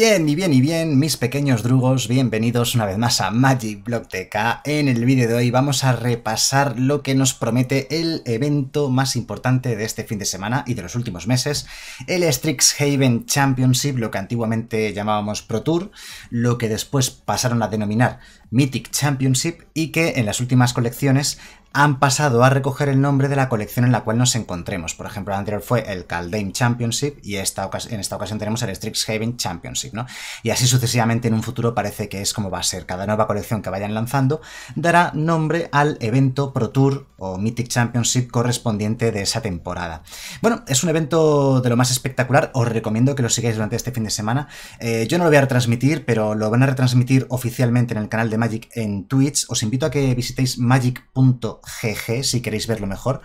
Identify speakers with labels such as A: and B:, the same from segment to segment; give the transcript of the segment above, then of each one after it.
A: bien, y bien, y bien, mis pequeños drugos, bienvenidos una vez más a Magic Block TK. En el vídeo de hoy vamos a repasar lo que nos promete el evento más importante de este fin de semana y de los últimos meses, el Strixhaven Championship, lo que antiguamente llamábamos Pro Tour, lo que después pasaron a denominar Mythic Championship y que en las últimas colecciones han pasado a recoger el nombre de la colección en la cual nos encontremos. Por ejemplo, el anterior fue el Caldame Championship y en esta ocasión tenemos el Strixhaven Championship, ¿no? Y así sucesivamente en un futuro parece que es como va a ser. Cada nueva colección que vayan lanzando dará nombre al evento Pro Tour o Mythic Championship correspondiente de esa temporada. Bueno, es un evento de lo más espectacular. Os recomiendo que lo sigáis durante este fin de semana. Eh, yo no lo voy a retransmitir, pero lo van a retransmitir oficialmente en el canal de Magic en Twitch. Os invito a que visitéis magic.com GG si queréis verlo mejor.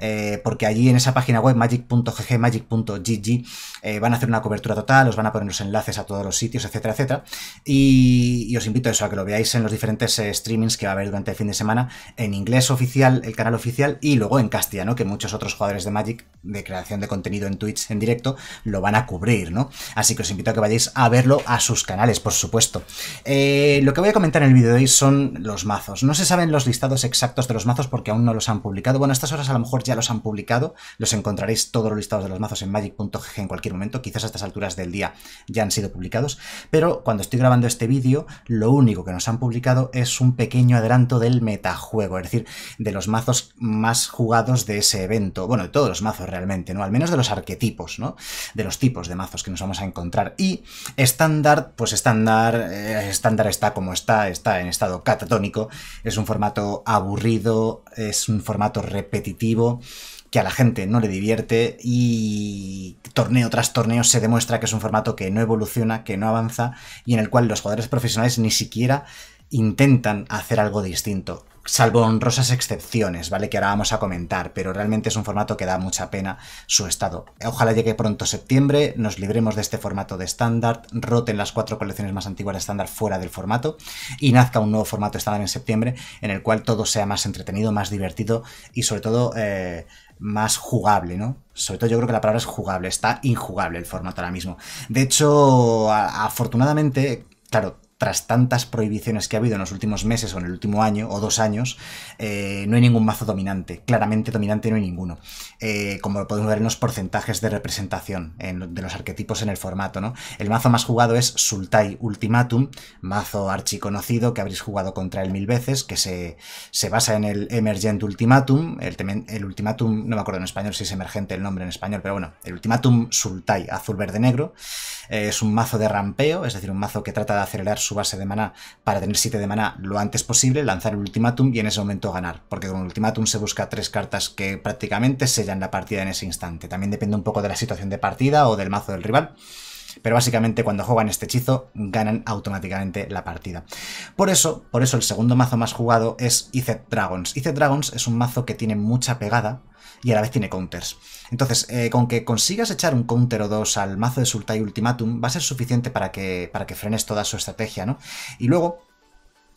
A: Eh, porque allí en esa página web, magic.gg, magic.gg, eh, van a hacer una cobertura total, os van a poner los enlaces a todos los sitios, etcétera, etcétera. Y, os invito a eso, a que lo veáis en los diferentes eh, streamings que va a haber durante el fin de semana, en inglés oficial, el canal oficial, y luego en castellano, que muchos otros jugadores de Magic, de creación de contenido en Twitch en directo, lo van a cubrir, ¿no? Así que os invito a que vayáis a verlo a sus canales, por supuesto. lo que voy a comentar en el vídeo de hoy son los mazos. No se saben los listados exactos de los mazos porque aún no los han publicado. Bueno, a estas horas a lo mejor ya los han publicado, los encontraréis todos los listados de los mazos en magic.gg en cualquier momento, quizás a estas alturas del día ya han sido publicados, pero cuando estoy grabando este vídeo, lo único que nos han publicado es un pequeño adelanto del metajuego, es decir, de los mazos más jugados de ese evento, bueno, de todos los mazos realmente, ¿no? Al menos de los arquetipos, ¿no? De los tipos de mazos que nos vamos a encontrar. Y estándar, pues estándar, eh, estándar está como está, está en estado catatónico, es un formato aburrido, es un formato repetitivo, que a la gente no le divierte y torneo tras torneo se demuestra que es un formato que no evoluciona, que no avanza y en el cual los jugadores profesionales ni siquiera intentan hacer algo distinto salvo honrosas excepciones, ¿vale? Que ahora vamos a comentar, pero realmente es un formato que da mucha pena su estado. Ojalá llegue pronto septiembre, nos libremos de este formato de estándar, roten las cuatro colecciones más antiguas de estándar fuera del formato y nazca un nuevo formato estándar en septiembre en el cual todo sea más entretenido, más divertido y sobre todo... Eh, más jugable, ¿no? Sobre todo yo creo que la palabra es jugable, está injugable el formato ahora mismo. De hecho, afortunadamente, claro, tras tantas prohibiciones que ha habido en los últimos meses o en el último año o dos años, eh, no hay ningún mazo dominante. Claramente dominante no hay ninguno. Eh, como podemos ver en los porcentajes de representación de los arquetipos en el formato, ¿no? El mazo más jugado es Sultai Ultimatum, mazo archi conocido que habréis jugado contra él mil veces, que se, basa en el Emergent Ultimatum, el, Ultimatum, no me acuerdo en español si es emergente el nombre en español, pero bueno, el Ultimatum Sultai, azul, verde, negro. Eh, es un mazo de rampeo, es decir, un mazo que trata de acelerar su base de maná para tener 7 de maná lo antes posible, lanzar el ultimátum y en ese momento ganar, porque con el ultimátum se busca tres cartas que prácticamente sellan la partida en ese instante. También depende un poco de la situación de partida o del mazo del rival. Pero básicamente cuando juegan este hechizo ganan automáticamente la partida. Por eso, por eso el segundo mazo más jugado es Ice Dragons. Ice Dragons es un mazo que tiene mucha pegada y a la vez tiene counters. Entonces, eh, con que consigas echar un counter o dos al mazo de Sultai Ultimatum va a ser suficiente para que, para que frenes toda su estrategia, ¿no? Y luego,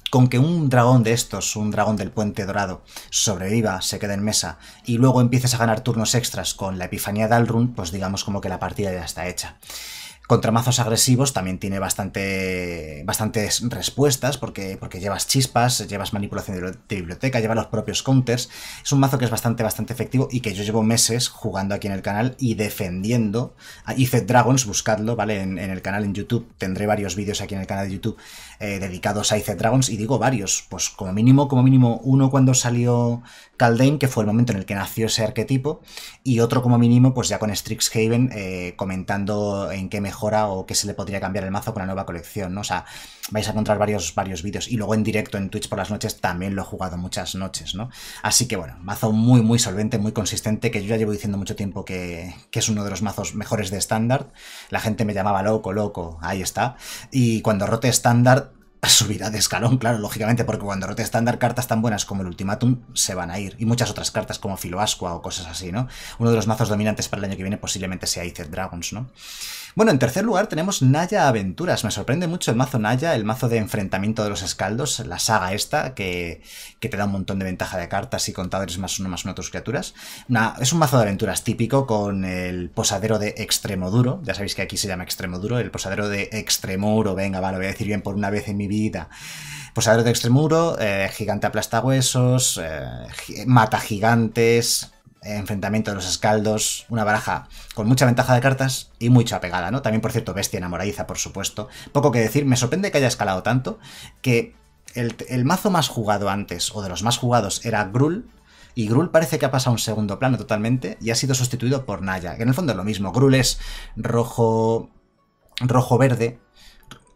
A: con que un dragón de estos, un dragón del puente dorado, sobreviva, se quede en mesa y luego empieces a ganar turnos extras con la epifanía de Alrun, pues digamos como que la partida ya está hecha. Contra mazos agresivos también tiene bastante, bastantes respuestas porque, porque llevas chispas, llevas manipulación de, biblioteca, lleva los propios counters. Es un mazo que es bastante, bastante efectivo y que yo llevo meses jugando aquí en el canal y defendiendo. a Hice Dragons, buscadlo, ¿vale? En, el canal en YouTube tendré varios vídeos aquí en el canal de YouTube eh, dedicados a Ice Dragons y digo varios, pues como mínimo, como mínimo uno cuando salió Caldane, que fue el momento en el que nació ese arquetipo, y otro como mínimo pues ya con Strixhaven eh, comentando en qué mejor o que se le podría cambiar el mazo con la nueva colección, ¿no? O sea, vais a encontrar varios, varios vídeos. Y luego en directo en Twitch por las noches también lo he jugado muchas noches, ¿no? Así que bueno, mazo muy, muy solvente, muy consistente, que yo ya llevo diciendo mucho tiempo que, que es uno de los mazos mejores de estándar. La gente me llamaba loco, loco, ahí está. Y cuando rote estándar, subirá de escalón, claro, lógicamente, porque cuando rote estándar cartas tan buenas como el Ultimatum se van a ir, y muchas otras cartas como Filoasqua o cosas así, ¿no? Uno de los mazos dominantes para el año que viene posiblemente sea ice Dragons, ¿no? Bueno, en tercer lugar tenemos Naya Aventuras, me sorprende mucho el mazo Naya, el mazo de enfrentamiento de los escaldos, la saga esta, que, te da un montón de ventaja de cartas y contadores más uno más uno a tus criaturas. es un mazo de aventuras típico con el posadero de extremo duro, ya sabéis que aquí se llama extremo duro, el posadero de extremo venga, vale lo voy a decir bien por una vez en mi vida. Posadero pues de Extremuro, eh, Gigante aplasta huesos eh, Mata Gigantes, Enfrentamiento de los Escaldos, una baraja con mucha ventaja de cartas y mucha pegada, ¿no? También, por cierto, Bestia Enamoradiza, por supuesto. Poco que decir, me sorprende que haya escalado tanto que el, mazo más jugado antes, o de los más jugados, era Grul, y Grul parece que ha pasado a un segundo plano totalmente y ha sido sustituido por Naya, que en el fondo es lo mismo. Grul es rojo rojo verde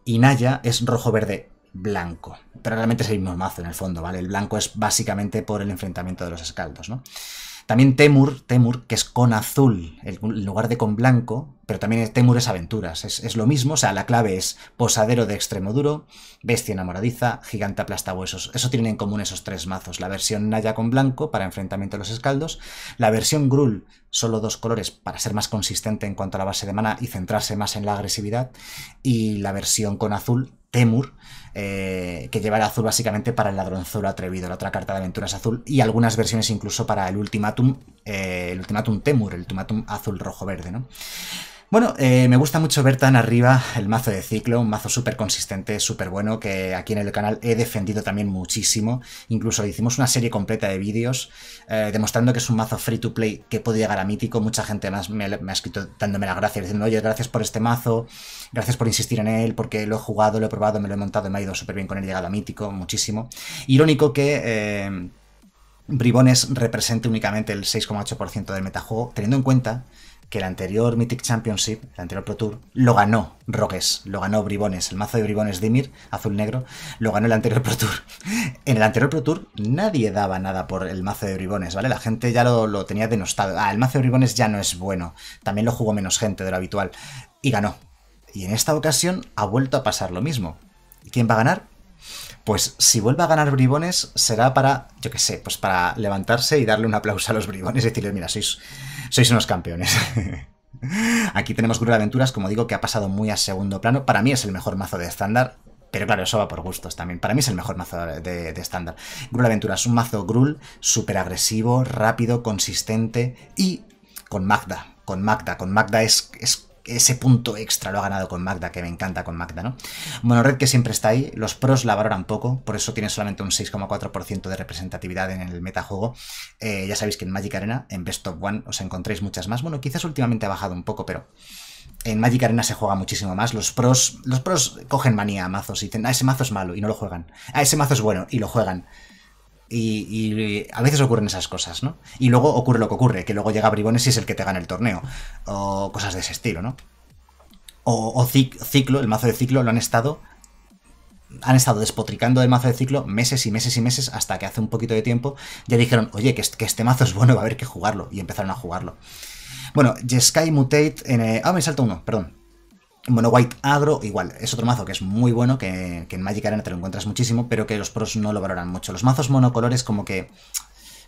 A: y Naya es rojo-verde blanco. Pero realmente es el mismo mazo en el fondo, ¿vale? El blanco es básicamente por el enfrentamiento de los escaldos, ¿no? También Temur, Temur, que es con azul en lugar de con blanco, pero también Temur es aventuras, es, lo mismo, o sea, la clave es posadero de extremo duro, bestia enamoradiza, gigante aplasta huesos. Eso tienen en común esos tres mazos. La versión Naya con blanco para enfrentamiento a los escaldos, la versión Grul, solo dos colores para ser más consistente en cuanto a la base de mana y centrarse más en la agresividad, y la versión con azul, Temur, eh, que lleva el azul básicamente para el ladronzuelo atrevido, la otra carta de aventuras azul, y algunas versiones incluso para el ultimatum, eh, el ultimatum temur, el ultimatum azul rojo-verde, ¿no? Bueno, eh, me gusta mucho ver tan arriba el mazo de ciclo, un mazo súper consistente, súper bueno, que aquí en el canal he defendido también muchísimo. Incluso hicimos una serie completa de vídeos eh, demostrando que es un mazo free to play que puede llegar a mítico. Mucha gente más me, ha escrito dándome la gracias, diciendo, oye, gracias por este mazo, gracias por insistir en él, porque lo he jugado, lo he probado, me lo he montado, y me ha ido súper bien con él, llegado a mítico, muchísimo. Irónico que... Eh, Bribones represente únicamente el 6,8% del metajuego, teniendo en cuenta que el anterior Mythic Championship, el anterior Pro Tour, lo ganó Roques, lo ganó Bribones, el mazo de Bribones Dimir, azul negro, lo ganó el anterior Pro Tour. en el anterior Pro Tour nadie daba nada por el mazo de Bribones, ¿vale? La gente ya lo, tenía denostado. Ah, el mazo de Bribones ya no es bueno. También lo jugó menos gente de lo habitual. Y ganó. Y en esta ocasión ha vuelto a pasar lo mismo. quién va a ganar? Pues si vuelve a ganar Bribones será para, yo qué sé, pues para levantarse y darle un aplauso a los Bribones y decirles, mira, sois sois unos campeones. Aquí tenemos Gruel Aventuras, como digo, que ha pasado muy a segundo plano. Para mí es el mejor mazo de estándar, pero claro, eso va por gustos también. Para mí es el mejor mazo de estándar. Gruel Aventuras, un mazo Gruel súper agresivo, rápido, consistente y con Magda. Con Magda. Con Magda es, es ese punto extra lo ha ganado con Magda, que me encanta con Magda, ¿no? red que siempre está ahí, los pros la valoran poco, por eso tiene solamente un 6,4% de representatividad en el metajuego. Eh, ya sabéis que en Magic Arena, en Best of One, os encontréis muchas más. Bueno, quizás últimamente ha bajado un poco, pero... En Magic Arena se juega muchísimo más. Los pros, los pros cogen manía a mazos y dicen, ah, ese mazo es malo y no lo juegan. Ah, ese mazo es bueno y lo juegan. Y, eh, a veces ocurren esas cosas, ¿no? Y luego ocurre lo que ocurre, que luego llega Bribones y es el que te gana el torneo. O cosas de ese estilo, ¿no? O, ciclo, el mazo de ciclo lo han estado. Han estado despotricando el mazo de ciclo meses y meses y meses hasta que hace un poquito de tiempo ya dijeron, oye, que, este mazo es bueno, va a haber que jugarlo. Y empezaron a jugarlo. Bueno, Jeskai Mutate en. Ah, me salto uno, perdón. Mono White Agro, igual, es otro mazo que es muy bueno, que, en Magic Arena te lo encuentras muchísimo, pero que los pros no lo valoran mucho. Los mazos monocolores como que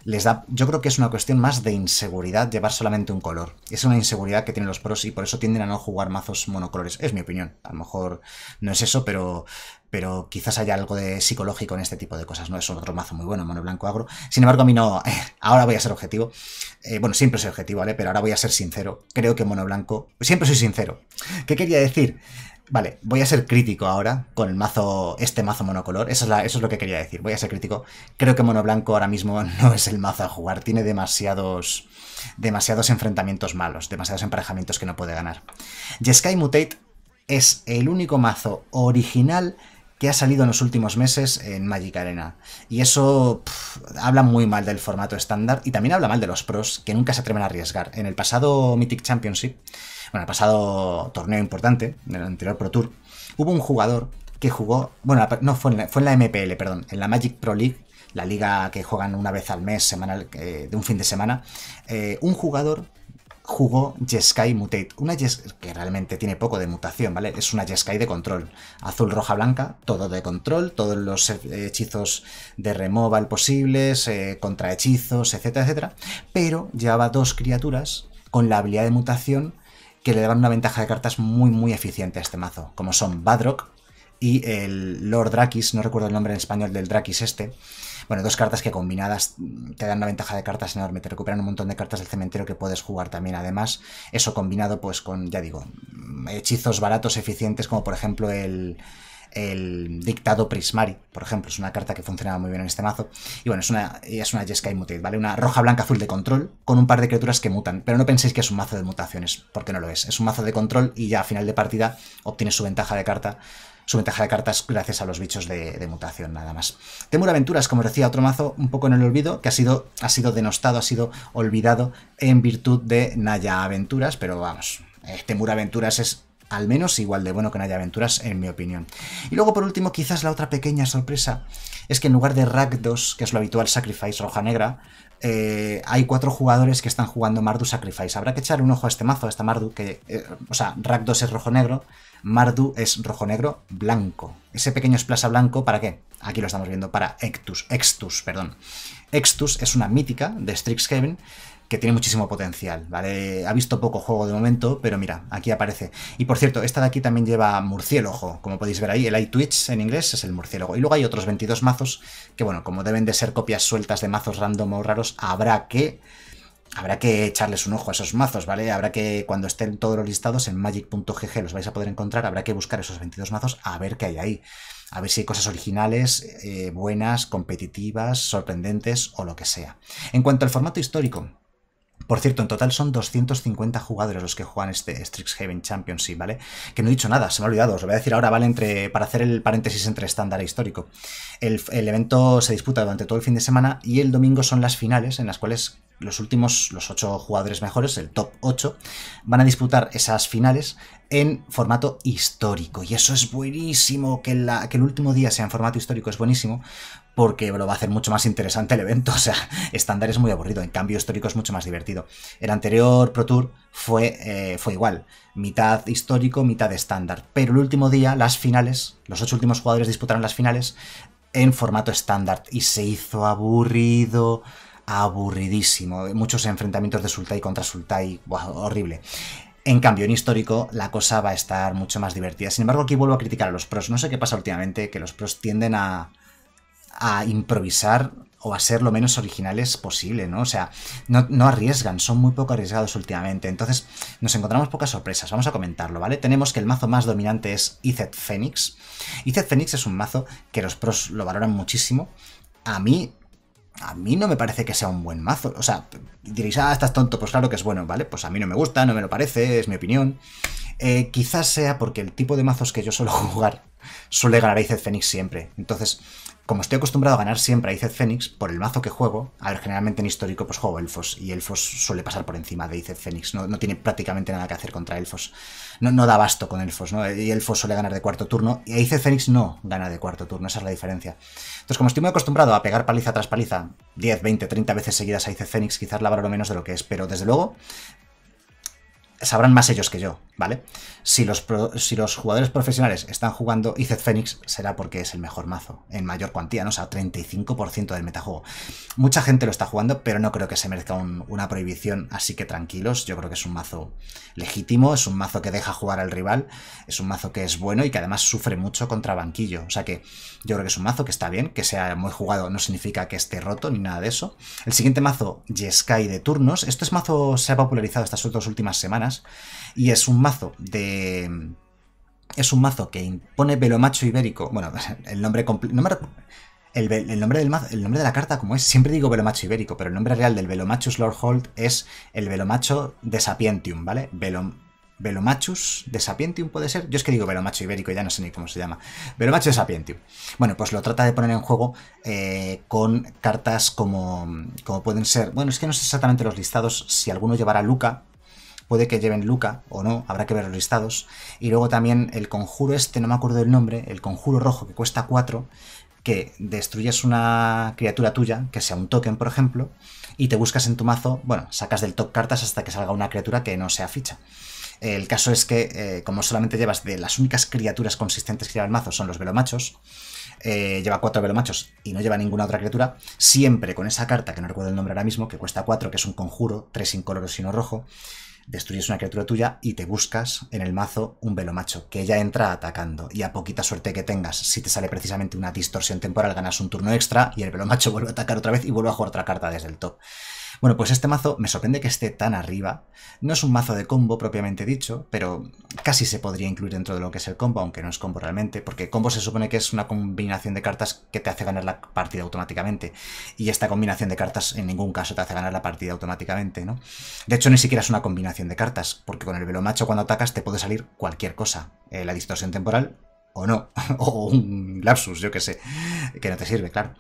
A: les da... Yo creo que es una cuestión más de inseguridad llevar solamente un color. Es una inseguridad que tienen los pros y por eso tienden a no jugar mazos monocolores. Es mi opinión. A lo mejor no es eso, pero, pero quizás haya algo de psicológico en este tipo de cosas, ¿no? Es otro mazo muy bueno, Mono Blanco Agro. Sin embargo, a mí no... Ahora voy a ser objetivo. Eh, bueno, siempre soy objetivo, ¿vale? Pero ahora voy a ser sincero. Creo que Mono Blanco, siempre soy sincero. ¿Qué quería decir? Vale, voy a ser crítico ahora con el mazo, este mazo monocolor. Eso es, lo que quería decir. Voy a ser crítico. Creo que Mono Blanco ahora mismo no es el mazo a jugar. Tiene demasiados, demasiados enfrentamientos malos, demasiados emparejamientos que no puede ganar. Sky Mutate es el único mazo original que ha salido en los últimos meses en Magic Arena. Y eso habla muy mal del formato estándar y también habla mal de los pros que nunca se atreven a arriesgar. En el pasado Mythic Championship, bueno, el pasado torneo importante, en el anterior Pro Tour, hubo un jugador que jugó, bueno, no fue en la, MPL, perdón, en la Magic Pro League, la liga que juegan una vez al mes, semanal, eh, de un fin de semana, eh, un jugador jugó Jeskai Mutate, una Jeskai que realmente tiene poco de mutación, ¿vale? Es una Jeskai de control, azul, roja, blanca, todo de control, todos los hechizos de removal posibles, contra eh, contrahechizos, etcétera, etcétera, pero llevaba dos criaturas con la habilidad de mutación que le daban una ventaja de cartas muy muy eficiente a este mazo, como son Badrock y el Lord Drakis, no recuerdo el nombre en español del Drakis este, bueno, dos cartas que combinadas te dan una ventaja de cartas enorme, te recuperan un montón de cartas del cementerio que puedes jugar también. Además, eso combinado pues con, ya digo, hechizos baratos, eficientes, como por ejemplo el el dictado Prismari, por ejemplo, es una carta que funcionaba muy bien en este mazo. Y bueno, es una, es una Jeskai Mutate, ¿vale? Una roja, blanca, azul de control con un par de criaturas que mutan. Pero no penséis que es un mazo de mutaciones, porque no lo es. Es un mazo de control y ya a final de partida obtienes su ventaja de carta su ventaja de cartas gracias a los bichos de, mutación, nada más. Temur Aventuras, como decía, otro mazo un poco en el olvido, que ha sido, ha sido denostado, ha sido olvidado en virtud de Naya Aventuras, pero vamos, eh, Temur Aventuras es al menos igual de bueno que Naya Aventuras, en mi opinión. Y luego, por último, quizás la otra pequeña sorpresa es que en lugar de Rakdos, que es lo habitual Sacrifice roja-negra, eh, hay cuatro jugadores que están jugando Mardu Sacrifice. Habrá que echar un ojo a este mazo, a esta Mardu, que, eh, o sea, Rakdos es rojo-negro, Mardu es rojo-negro blanco. Ese pequeño esplaza blanco, ¿para qué? Aquí lo estamos viendo, para Ectus, Extus, perdón. Extus es una mítica de Strixhaven que tiene muchísimo potencial, ¿vale? Ha visto poco juego de momento, pero mira, aquí aparece. Y por cierto, esta de aquí también lleva murciélago, como podéis ver ahí, el iTwitch en inglés es el murciélago. Y luego hay otros 22 mazos que, bueno, como deben de ser copias sueltas de mazos random o raros, habrá que habrá que echarles un ojo a esos mazos, ¿vale? Habrá que, cuando estén todos los listados en magic.gg los vais a poder encontrar, habrá que buscar esos 22 mazos a ver qué hay ahí. A ver si hay cosas originales, eh, buenas, competitivas, sorprendentes o lo que sea. En cuanto al formato histórico, por cierto, en total son 250 jugadores los que juegan este Strixhaven Championship, ¿vale? Que no he dicho nada, se me ha olvidado, os lo voy a decir ahora, ¿vale? Entre, para hacer el paréntesis entre estándar e histórico. El, evento se disputa durante todo el fin de semana y el domingo son las finales en las cuales los últimos, los ocho jugadores mejores, el top 8, van a disputar esas finales en formato histórico. Y eso es buenísimo, que, la, que el último día sea en formato histórico es buenísimo, porque lo va a hacer mucho más interesante el evento. O sea, estándar es muy aburrido, en cambio histórico es mucho más divertido. El anterior Pro Tour fue, eh, fue igual, mitad histórico, mitad estándar. Pero el último día, las finales, los ocho últimos jugadores disputaron las finales en formato estándar y se hizo aburrido, aburridísimo. Muchos enfrentamientos de Sultai contra Sultai, horrible. En cambio, en histórico, la cosa va a estar mucho más divertida. Sin embargo, aquí vuelvo a criticar a los pros. No sé qué pasa últimamente, que los pros tienden a, a improvisar o a ser lo menos originales posible, ¿no? O sea, no, arriesgan, son muy poco arriesgados últimamente. Entonces, nos encontramos pocas sorpresas, vamos a comentarlo, ¿vale? Tenemos que el mazo más dominante es Izzet Phoenix. Izet Phoenix es un mazo que los pros lo valoran muchísimo. A mí, a mí no me parece que sea un buen mazo. O sea, diréis, ah, estás tonto, pues claro que es bueno, ¿vale? Pues a mí no me gusta, no me lo parece, es mi opinión. Eh, quizás sea porque el tipo de mazos que yo suelo jugar suele ganar a Phoenix Fénix siempre. Entonces, como estoy acostumbrado a ganar siempre a Iced Fénix, por el mazo que juego, a ver, generalmente en histórico pues juego elfos, y elfos suele pasar por encima de Ice Fénix, no, tiene prácticamente nada que hacer contra elfos, no, da basto con elfos, ¿no? y elfos suele ganar de cuarto turno, y Ice Fénix no gana de cuarto turno, esa es la diferencia. Entonces, como estoy muy acostumbrado a pegar paliza tras paliza, 10, 20, 30 veces seguidas a Iced Fénix, quizás la valoro menos de lo que es, pero desde luego sabrán más ellos que yo, ¿vale? Si los, si los jugadores profesionales están jugando Iced Phoenix será porque es el mejor mazo, en mayor cuantía, ¿no? O sea, 35% del metajuego. Mucha gente lo está jugando, pero no creo que se merezca una prohibición, así que tranquilos, yo creo que es un mazo legítimo, es un mazo que deja jugar al rival, es un mazo que es bueno y que además sufre mucho contra banquillo, o sea que yo creo que es un mazo que está bien, que sea muy jugado no significa que esté roto ni nada de eso. El siguiente mazo, Jeskai de turnos, este es mazo se ha popularizado estas dos últimas semanas y es un mazo de... Es un mazo que impone velomacho ibérico. Bueno, el nombre completo... El, nombre del mazo, el nombre de la carta, como es, siempre digo velomacho ibérico, pero el nombre real del Velomachus Lord es el velomacho de Sapientium, ¿vale? Velom, Velomachus de Sapientium puede ser. Yo es que digo Velomacho Ibérico, ya no sé ni cómo se llama. Velomacho de Sapientium. Bueno, pues lo trata de poner en juego eh, con cartas como, como pueden ser. Bueno, es que no sé exactamente los listados. Si alguno llevará Luca, puede que lleven Luca o no, habrá que ver los listados. Y luego también el conjuro este, no me acuerdo del nombre, el conjuro rojo que cuesta 4, que destruyes una criatura tuya, que sea un token, por ejemplo, y te buscas en tu mazo, bueno, sacas del top cartas hasta que salga una criatura que no sea ficha. El caso es que, eh, como solamente llevas de las únicas criaturas consistentes que lleva el mazo, son los velomachos, eh, lleva cuatro velomachos y no lleva ninguna otra criatura, siempre con esa carta, que no recuerdo el nombre ahora mismo, que cuesta 4, que es un conjuro, 3 incoloros y no rojo, destruyes una criatura tuya y te buscas en el mazo un velo macho, que ya entra atacando. Y a poquita suerte que tengas, si te sale precisamente una distorsión temporal, ganas un turno extra y el velo vuelve a atacar otra vez y vuelve a jugar otra carta desde el top. Bueno, pues este mazo me sorprende que esté tan arriba. No es un mazo de combo propiamente dicho, pero casi se podría incluir dentro de lo que es el combo, aunque no es combo realmente, porque combo se supone que es una combinación de cartas que te hace ganar la partida automáticamente, y esta combinación de cartas en ningún caso te hace ganar la partida automáticamente, ¿no? De hecho, ni siquiera es una combinación de cartas, porque con el velomacho cuando atacas te puede salir cualquier cosa. Eh, la distorsión temporal o no, o un lapsus, yo que sé, que no te sirve, claro.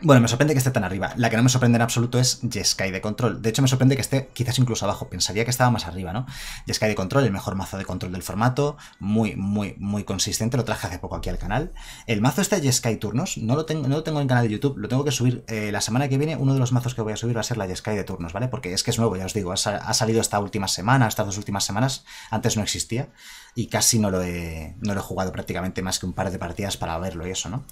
A: Bueno, me sorprende que esté tan arriba. La que no me sorprende en absoluto es Jeskai de control. De hecho, me sorprende que esté quizás incluso abajo. Pensaría que estaba más arriba, ¿no? Jeskai de control, el mejor mazo de control del formato. Muy, muy, muy consistente. Lo traje hace poco aquí al canal. El mazo este de Jeskai turnos, no lo, tengo, no lo tengo en canal de YouTube. Lo tengo que subir eh, la semana que viene. Uno de los mazos que voy a subir va a ser la Jeskai de turnos, ¿vale? Porque es que es nuevo, ya os digo. Ha, ha salido esta última semana, estas dos últimas semanas. Antes no existía. Y casi no lo he, no lo he jugado prácticamente más que un par de partidas para verlo y eso, ¿no?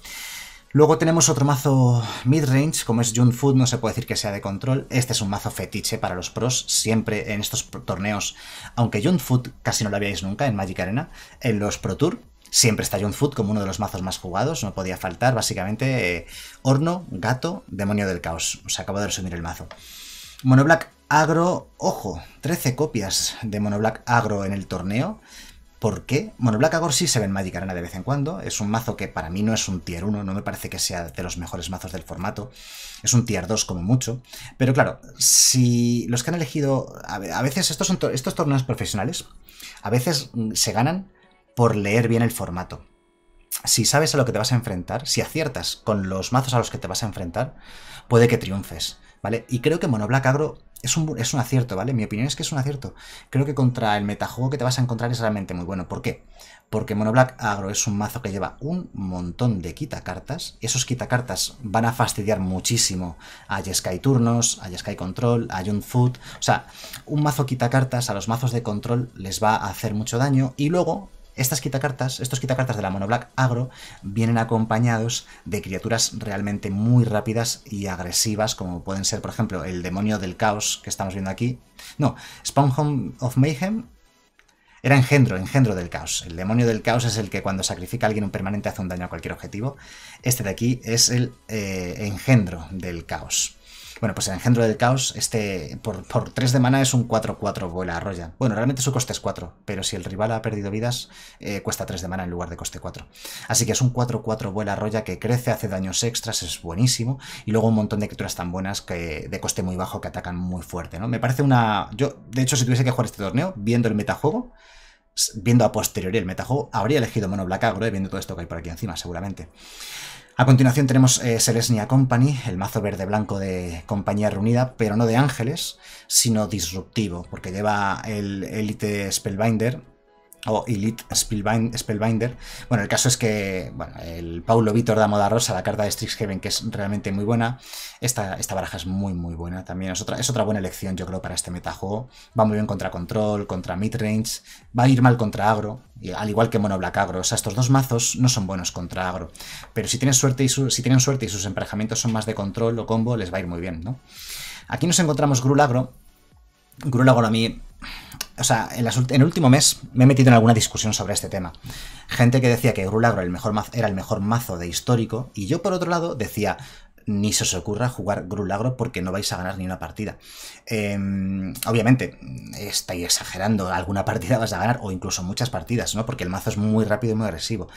A: Luego tenemos otro mazo mid range, como es June Food, no se puede decir que sea de control. Este es un mazo fetiche para los pros, siempre en estos torneos, aunque June Food casi no lo habíais nunca en Magic Arena, en los Pro Tour. Siempre está June Food como uno de los mazos más jugados, no podía faltar, básicamente eh, horno, gato, demonio del caos. Os acabo de resumir el mazo. Monoblack agro, ojo, 13 copias de Monoblack agro en el torneo. ¿Por qué? Bueno, Black Agor sí se ve en Magic Arena de vez en cuando. Es un mazo que para mí no es un tier 1, no me parece que sea de los mejores mazos del formato. Es un tier 2 como mucho. Pero claro, si los que han elegido... A veces estos, estos torneos profesionales, a veces mm, se ganan por leer bien el formato. Si sabes a lo que te vas a enfrentar, si aciertas con los mazos a los que te vas a enfrentar, puede que triunfes. ¿Vale? Y creo que Mono Black Agro es un, acierto, ¿vale? Mi opinión es que es un acierto. Creo que contra el metajuego que te vas a encontrar es realmente muy bueno. ¿Por qué? Porque Mono Black Agro es un mazo que lleva un montón de quitacartas. Esos quitacartas van a fastidiar muchísimo a Jeskai Turnos, a Jeskai Control, a Jun Food. O sea, un mazo quitacartas a los mazos de control les va a hacer mucho daño. Y luego, estas quitacartas, estos quitacartas de la mono black agro vienen acompañados de criaturas realmente muy rápidas y agresivas, como pueden ser, por ejemplo, el demonio del caos que estamos viendo aquí. No, Home of Mayhem era engendro, engendro del caos. El demonio del caos es el que cuando sacrifica a alguien un permanente hace un daño a cualquier objetivo. Este de aquí es el eh, engendro del caos. Bueno, pues el engendro del caos, este por, 3 de mana es un 4-4, vuela arrolla. Bueno, realmente su coste es 4, pero si el rival ha perdido vidas, eh, cuesta 3 de mana en lugar de coste 4. Así que es un 4-4 vuela arrolla que crece, hace daños extras, es buenísimo. Y luego un montón de criaturas tan buenas que de coste muy bajo que atacan muy fuerte, ¿no? Me parece una... Yo, de hecho, si tuviese que jugar este torneo, viendo el metajuego, viendo a posteriori el metajuego, habría elegido Mono Black Agro, eh, viendo todo esto que hay por aquí encima, seguramente. A continuación tenemos eh, Company, el mazo verde-blanco de Compañía Reunida, pero no de ángeles, sino disruptivo, porque lleva el Elite Spellbinder o Elite Spellbinder. Bueno, el caso es que bueno, el Paulo vitor da Moda Rosa, la carta de Strixhaven, que es realmente muy buena. Esta, esta baraja es muy, muy buena también. Es otra, es otra buena elección, yo creo, para este metajuego. Va muy bien contra Control, contra Midrange. Va a ir mal contra Agro, al igual que Mono Black Agro. O sea, estos dos mazos no son buenos contra Agro. Pero si, suerte si tienen suerte y sus emparejamientos son más de Control o Combo, les va a ir muy bien, ¿no? Aquí nos encontramos Grulagro. Grulagro a mí o sea, en, el último mes me he metido en alguna discusión sobre este tema. Gente que decía que Grulagro el mejor era el mejor mazo de histórico, y yo por otro lado decía, ni se os ocurra jugar Grulagro porque no vais a ganar ni una partida. Em, obviamente, estáis exagerando, alguna partida vas a ganar, o incluso muchas partidas, ¿no? Porque el mazo es muy rápido y muy agresivo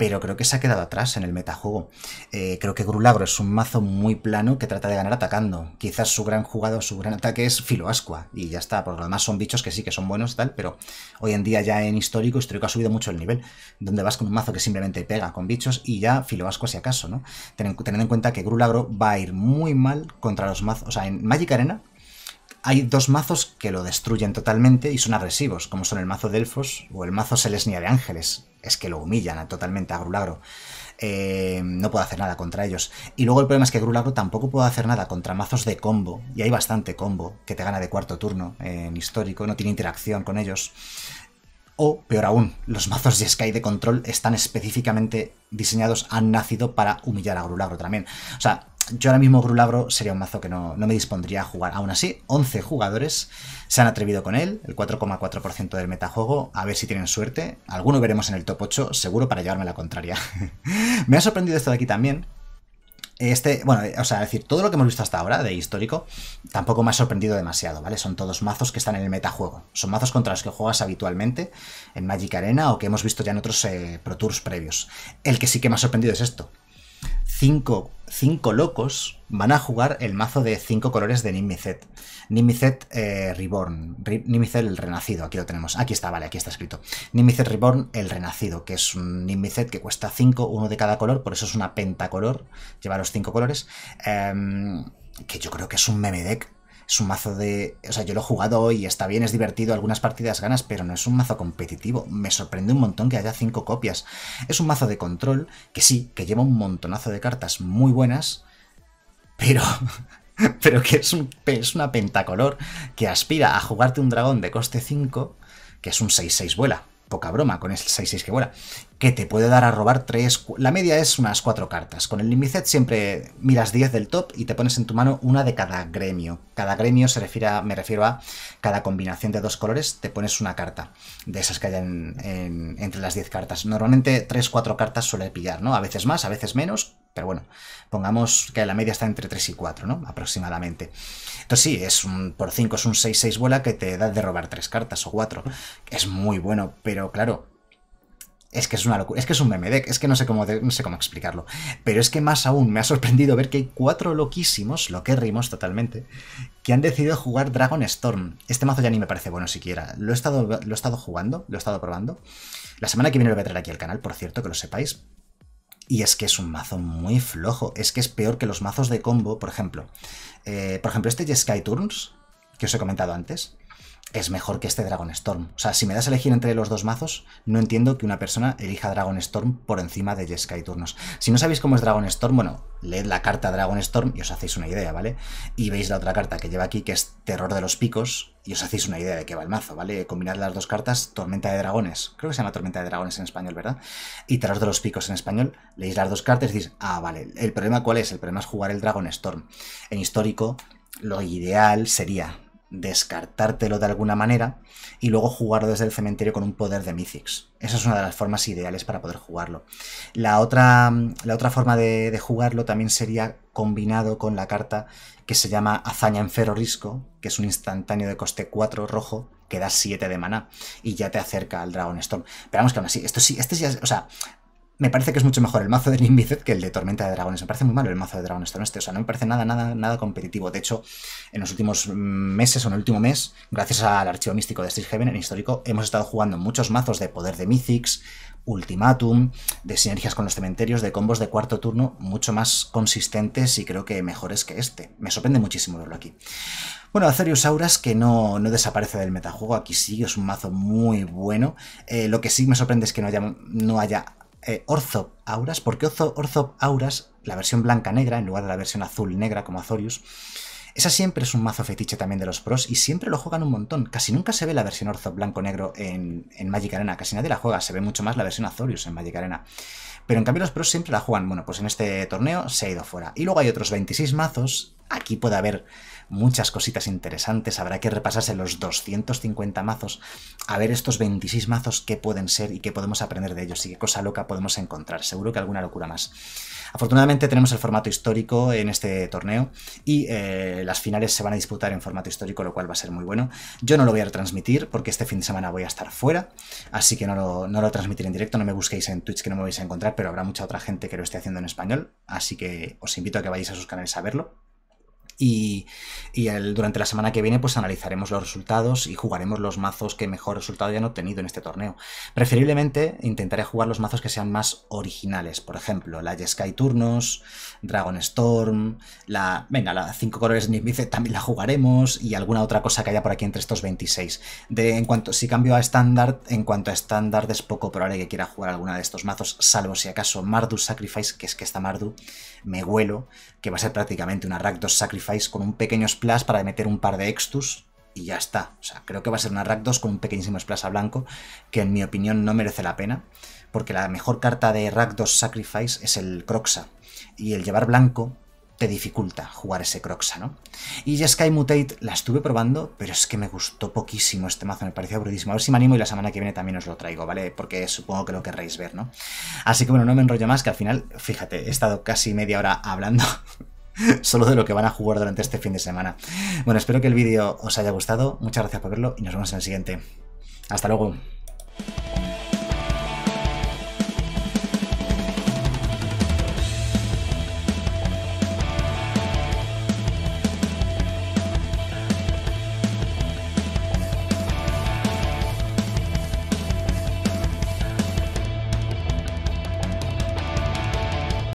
A: pero creo que se ha quedado atrás en el metajuego. Eh, creo que Grulagro es un mazo muy plano que trata de ganar atacando. Quizás su gran jugador, su gran ataque es Filoasqua, y ya está. Por lo demás son bichos que sí que son buenos y tal, pero hoy en día ya en histórico, histórico ha subido mucho el nivel, donde vas con un mazo que simplemente pega con bichos y ya Filoascua si acaso, ¿no? Teniendo en cuenta que Grulagro va a ir muy mal contra los mazos, o sea, en Magic Arena hay dos mazos que lo destruyen totalmente y son agresivos, como son el mazo de elfos o el mazo Selesnia de ángeles. Es que lo humillan totalmente a Grulagro. Eh, no puedo hacer nada contra ellos. Y luego el problema es que Grulagro tampoco puede hacer nada contra mazos de combo, y hay bastante combo, que te gana de cuarto turno en histórico, no tiene interacción con ellos. O, peor aún, los mazos de Sky de control están específicamente diseñados, han nacido para humillar a Grulagro también. O sea, yo ahora mismo Grulabro sería un mazo que no, me dispondría a jugar. Aún así, 11 jugadores se han atrevido con él, el 4,4% del metajuego. A ver si tienen suerte. Alguno veremos en el top 8, seguro para llevarme la contraria. me ha sorprendido esto de aquí también, este, bueno, o sea, decir, todo lo que hemos visto hasta ahora de histórico tampoco me ha sorprendido demasiado, ¿vale? Son todos mazos que están en el metajuego. Son mazos contra los que juegas habitualmente en Magic Arena o que hemos visto ya en otros eh, Pro Tours previos. El que sí que me ha sorprendido es esto. 5 cinco locos van a jugar el mazo de cinco colores de Nimizet. Nimizet eh, Reborn. el Renacido, aquí lo tenemos. Aquí está, vale, aquí está escrito. Nimizet Reborn el Renacido, que es un Nimizet que cuesta 5, uno de cada color, por eso es una pentacolor, llevar los cinco colores. Em, que yo creo que es un meme deck es un mazo de... O sea, yo lo he jugado hoy, está bien, es divertido, algunas partidas ganas, pero no es un mazo competitivo. Me sorprende un montón que haya cinco copias. Es un mazo de control que sí, que lleva un montonazo de cartas muy buenas, pero... pero que es, un, es una pentacolor que aspira a jugarte un dragón de coste 5, que es un 6-6 vuela, poca broma con el 6-6 que vuela, que te puede dar a robar tres La media es unas cuatro cartas. Con el Limicet siempre miras 10 del top y te pones en tu mano una de cada gremio. Cada gremio se refiere a, me refiero a cada combinación de dos colores, te pones una carta de esas que hay entre las 10 cartas. Normalmente 3-4 cartas suele pillar, ¿no? A veces más, a veces menos, pero bueno, pongamos que la media está entre 3 y 4, ¿no? Aproximadamente. Entonces sí, es un, por 5 es un 6-6 bola que te da de robar 3 cartas o 4. Es muy bueno, pero claro, es que es una locura, es que es un meme deck, es que no sé cómo, sé cómo explicarlo. Pero es que más aún me ha sorprendido ver que hay cuatro loquísimos, lo que rimos totalmente, que han decidido jugar Dragon Storm. Este mazo ya ni me parece bueno siquiera. Lo he estado, lo he estado jugando, lo he estado probando. La semana que viene lo voy a traer aquí al canal, por cierto, que lo sepáis. Y es que es un mazo muy flojo. Es que es peor que los mazos de combo, por ejemplo. Eh, por ejemplo, este Sky Turns, que os he comentado antes es mejor que este Dragon Storm. O sea, si me das a elegir entre los dos mazos, no entiendo que una persona elija Dragon Storm por encima de Sky Turnos. Si no sabéis cómo es Dragon Storm, bueno, leed la carta Dragon Storm y os hacéis una idea, ¿vale? Y veis la otra carta que lleva aquí, que es Terror de los Picos, y os hacéis una idea de qué va el mazo, ¿vale? Combinad las dos cartas, Tormenta de Dragones, creo que se llama Tormenta de Dragones en español, ¿verdad? Y Terror de los Picos en español, leéis las dos cartas y decís, ah, vale, ¿el problema cuál es? El problema es jugar el Dragon Storm. En histórico, lo ideal sería descartártelo de alguna manera y luego jugarlo desde el cementerio con un poder de Mythics. Esa es una de las formas ideales para poder jugarlo. La otra, la otra forma de, jugarlo también sería combinado con la carta que se llama Hazaña en risco que es un instantáneo de coste 4 rojo que da 7 de maná y ya te acerca al Dragon Storm. Pero vamos que aún así, esto sí, este sí, o sea, me parece que es mucho mejor el mazo de Limbicet que el de Tormenta de Dragones. Me parece muy malo el mazo de Dragones este. O sea, no me parece nada, nada, competitivo. De hecho, en los últimos meses o en el último mes, gracias al archivo místico de Street Heaven, en histórico, hemos estado jugando muchos mazos de poder de Mythics, Ultimatum, de sinergias con los cementerios, de combos de cuarto turno mucho más consistentes y creo que mejores que este. Me sorprende muchísimo verlo aquí. Bueno, Azorius Auras que no, desaparece del metajuego, aquí sí, es un mazo muy bueno. Eh, lo que sí me sorprende es que no haya eh, Orthop Auras, porque Orthop, Orzo Auras, la versión blanca-negra, en lugar de la versión azul-negra como Azorius, esa siempre es un mazo fetiche también de los pros y siempre lo juegan un montón. Casi nunca se ve la versión Orzo blanco-negro en, en, Magic Arena. Casi nadie la juega. Se ve mucho más la versión Azorius en Magic Arena. Pero en cambio los pros siempre la juegan. Bueno, pues en este torneo se ha ido fuera. Y luego hay otros 26 mazos aquí puede haber muchas cositas interesantes. Habrá que repasarse los 250 mazos, a ver estos 26 mazos qué pueden ser y qué podemos aprender de ellos y qué cosa loca podemos encontrar. Seguro que alguna locura más. Afortunadamente tenemos el formato histórico en este torneo y eh, las finales se van a disputar en formato histórico, lo cual va a ser muy bueno. Yo no lo voy a retransmitir porque este fin de semana voy a estar fuera, así que no lo, no lo transmitiré en directo. No me busquéis en Twitch que no me vais a encontrar, pero habrá mucha otra gente que lo esté haciendo en español, así que os invito a que vayáis a sus canales a verlo. Y, durante la semana que viene, pues analizaremos los resultados y jugaremos los mazos que mejor resultado hayan obtenido en este torneo. Preferiblemente, intentaré jugar los mazos que sean más originales. Por ejemplo, la Sky Turnos, Dragon Storm, la. Venga, la 5 colores Nibizet también la jugaremos y alguna otra cosa que haya por aquí entre estos 26. De, en cuanto, si cambio a estándar, en cuanto a estándar, es poco probable que quiera jugar alguna de estos mazos, salvo si acaso Mardu Sacrifice, que es que esta Mardu me huelo que va a ser prácticamente una Rakdos Sacrifice con un pequeño splash para meter un par de Extus y ya está. O sea, creo que va a ser una Rakdos con un pequeñísimo splash a blanco que en mi opinión no merece la pena porque la mejor carta de Rakdos Sacrifice es el Croxa y el llevar blanco te dificulta jugar ese Croxa, ¿no? Y Sky Mutate la estuve probando, pero es que me gustó poquísimo este mazo, me pareció aburridísimo. A ver si me animo y la semana que viene también os lo traigo, ¿vale? Porque supongo que lo querréis ver, ¿no? Así que bueno, no me enrollo más, que al final, fíjate, he estado casi media hora hablando solo de lo que van a jugar durante este fin de semana. Bueno, espero que el vídeo os haya gustado, muchas gracias por verlo y nos vemos en el siguiente. Hasta luego.